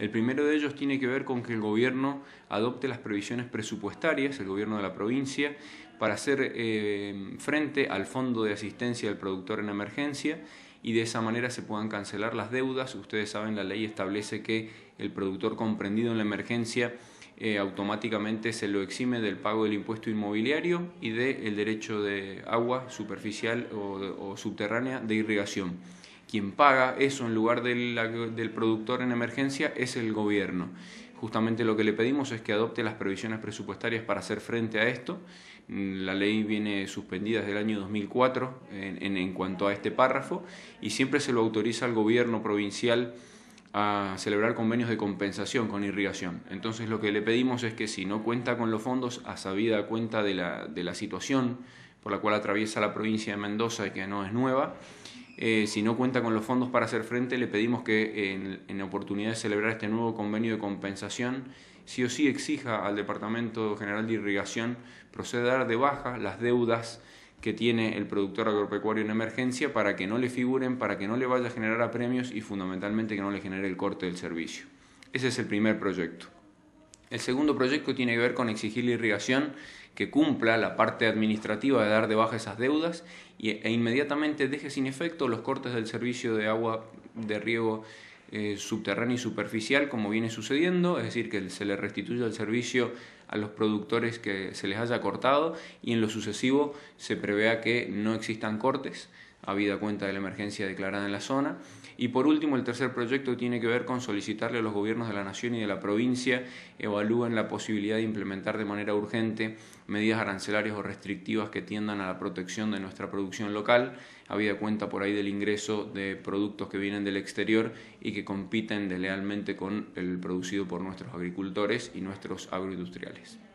El primero de ellos tiene que ver con que el gobierno adopte las previsiones presupuestarias, el gobierno de la provincia, para hacer eh, frente al fondo de asistencia del productor en emergencia y de esa manera se puedan cancelar las deudas. Ustedes saben, la ley establece que el productor comprendido en la emergencia eh, automáticamente se lo exime del pago del impuesto inmobiliario y del derecho de agua superficial o subterránea de irrigación. Quien paga eso en lugar del productor en emergencia es el gobierno. Justamente lo que le pedimos es que adopte las previsiones presupuestarias para hacer frente a esto. Mm, la ley viene suspendida desde el año 2004 en, cuanto a este párrafo y siempre se lo autoriza al gobierno provincial a celebrar convenios de compensación con irrigación. Entonces lo que le pedimos es que si no cuenta con los fondos, a sabida cuenta de la situación por la cual atraviesa la provincia de Mendoza y que no es nueva, eh, si no cuenta con los fondos para hacer frente, le pedimos que en, oportunidad de celebrar este nuevo convenio de compensación, sí o sí exija al Departamento General de Irrigación proceder de baja las deudas que tiene el productor agropecuario en emergencia para que no le figuren, para que no le vaya a generar a premios y fundamentalmente que no le genere el corte del servicio. Ese es el primer proyecto. El segundo proyecto tiene que ver con exigir la irrigación que cumpla la parte administrativa de dar de baja esas deudas e inmediatamente deje sin efecto los cortes del servicio de agua de riego eh, subterráneo y superficial como viene sucediendo, es decir, que se le restituya el servicio a los productores que se les haya cortado y en lo sucesivo se prevea que no existan cortes habida cuenta de la emergencia declarada en la zona. Y por último, el tercer proyecto tiene que ver con solicitarle a los gobiernos de la Nación y de la provincia evalúen la posibilidad de implementar de manera urgente medidas arancelarias o restrictivas que tiendan a la protección de nuestra producción local, habida cuenta por ahí del ingreso de productos que vienen del exterior y que compiten deslealmente con el producido por nuestros agricultores y nuestros agroindustriales.